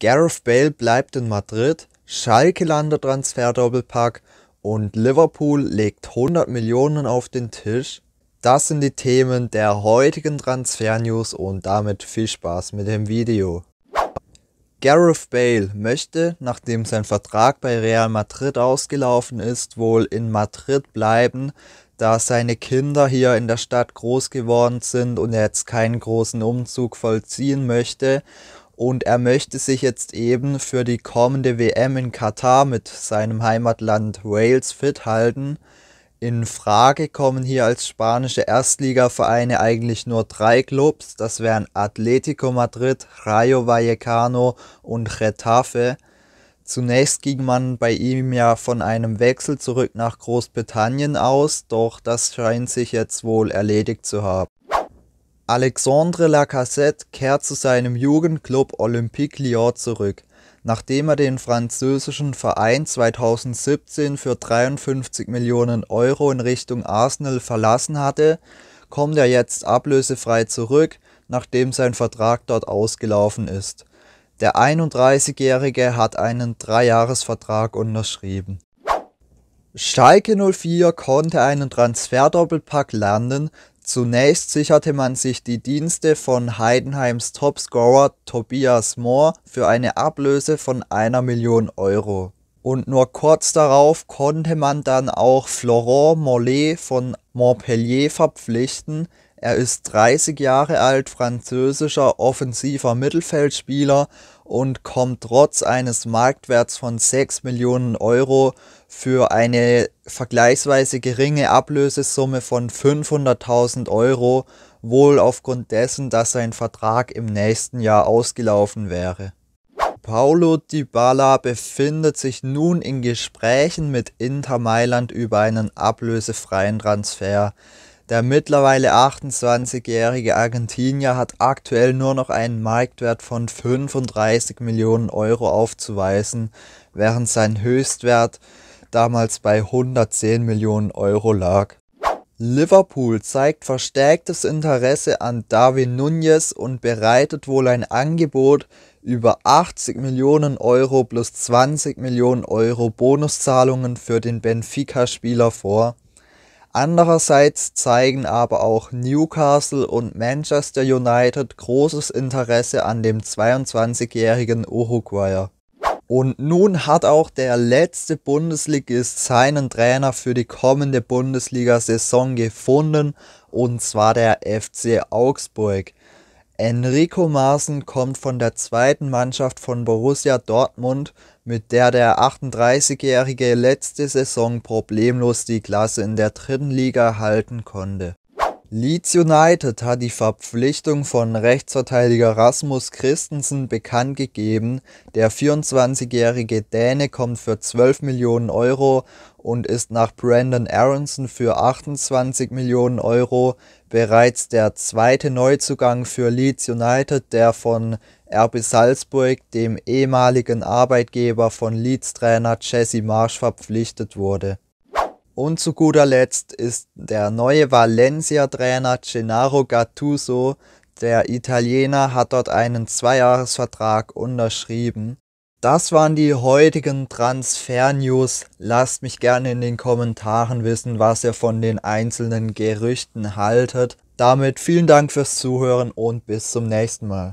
Gareth Bale bleibt in Madrid, Schalke landet Transfer-Doppelpack und Liverpool legt 100 Millionen auf den Tisch. Das sind die Themen der heutigen Transfer-News und damit viel Spaß mit dem Video. Gareth Bale möchte, nachdem sein Vertrag bei Real Madrid ausgelaufen ist, wohl in Madrid bleiben, da seine Kinder hier in der Stadt groß geworden sind und er jetzt keinen großen Umzug vollziehen möchte und er möchte sich jetzt eben für die kommende WM in Katar mit seinem Heimatland Wales fit halten. In Frage kommen hier als spanische Erstligavereine eigentlich nur drei Clubs, das wären Atletico Madrid, Rayo Vallecano und Retafe. Zunächst ging man bei ihm ja von einem Wechsel zurück nach Großbritannien aus, doch das scheint sich jetzt wohl erledigt zu haben. Alexandre Lacassette kehrt zu seinem Jugendclub Olympique Lyon zurück, nachdem er den französischen Verein 2017 für 53 Millionen Euro in Richtung Arsenal verlassen hatte, kommt er jetzt ablösefrei zurück, nachdem sein Vertrag dort ausgelaufen ist. Der 31-Jährige hat einen Dreijahresvertrag unterschrieben. Schalke 04 konnte einen Transferdoppelpack landen, Zunächst sicherte man sich die Dienste von Heidenheims Topscorer Tobias Mohr für eine Ablöse von einer Million Euro. Und nur kurz darauf konnte man dann auch Florent Mollet von Montpellier verpflichten, er ist 30 Jahre alt, französischer offensiver Mittelfeldspieler und kommt trotz eines Marktwerts von 6 Millionen Euro für eine vergleichsweise geringe Ablösesumme von 500.000 Euro, wohl aufgrund dessen, dass sein Vertrag im nächsten Jahr ausgelaufen wäre. Paulo Dybala befindet sich nun in Gesprächen mit Inter Mailand über einen ablösefreien Transfer. Der mittlerweile 28-jährige Argentinier hat aktuell nur noch einen Marktwert von 35 Millionen Euro aufzuweisen, während sein Höchstwert damals bei 110 Millionen Euro lag. Liverpool zeigt verstärktes Interesse an Darwin Nunez und bereitet wohl ein Angebot über 80 Millionen Euro plus 20 Millionen Euro Bonuszahlungen für den Benfica-Spieler vor. Andererseits zeigen aber auch Newcastle und Manchester United großes Interesse an dem 22-jährigen Uruguayer. Und nun hat auch der letzte Bundesligist seinen Trainer für die kommende Bundesliga-Saison gefunden, und zwar der FC Augsburg. Enrico Maaßen kommt von der zweiten Mannschaft von Borussia Dortmund, mit der der 38-Jährige letzte Saison problemlos die Klasse in der dritten Liga halten konnte Leeds United hat die Verpflichtung von Rechtsverteidiger Rasmus Christensen bekannt gegeben. Der 24-jährige Däne kommt für 12 Millionen Euro und ist nach Brandon Aronson für 28 Millionen Euro bereits der zweite Neuzugang für Leeds United, der von RB Salzburg, dem ehemaligen Arbeitgeber von Leeds-Trainer Jesse Marsch, verpflichtet wurde. Und zu guter Letzt ist der neue Valencia-Trainer Gennaro Gattuso, der Italiener, hat dort einen Zweijahresvertrag unterschrieben. Das waren die heutigen Transfer-News. Lasst mich gerne in den Kommentaren wissen, was ihr von den einzelnen Gerüchten haltet. Damit vielen Dank fürs Zuhören und bis zum nächsten Mal.